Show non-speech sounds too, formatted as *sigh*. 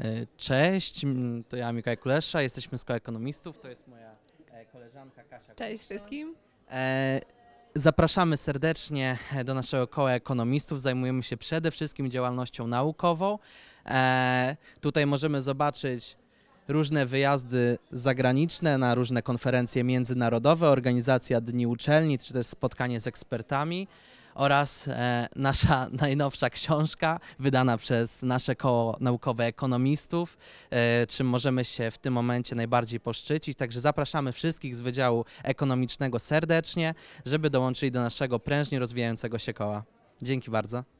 E, cześć, to ja Mikołaj Kulesza, jesteśmy z Koła Ekonomistów, to jest moja e, koleżanka Kasia. Cześć wszystkim. E, zapraszamy serdecznie do naszego koła ekonomistów. Zajmujemy się przede wszystkim działalnością naukową. tutaj możemy zobaczyć różne wyjazdy zagraniczne na różne konferencje międzynarodowe, organizacja dni uczelni, czy też spotkanie z ekspertami oraz e, nasza *laughs* najnowsza książka wydana przez nasze koło naukowe ekonomistów, e, czym możemy się w tym momencie najbardziej poszczycić. Także zapraszamy wszystkich z Wydziału Ekonomicznego serdecznie, żeby dołączyli do naszego prężnie rozwijającego się koła. Dzięki bardzo.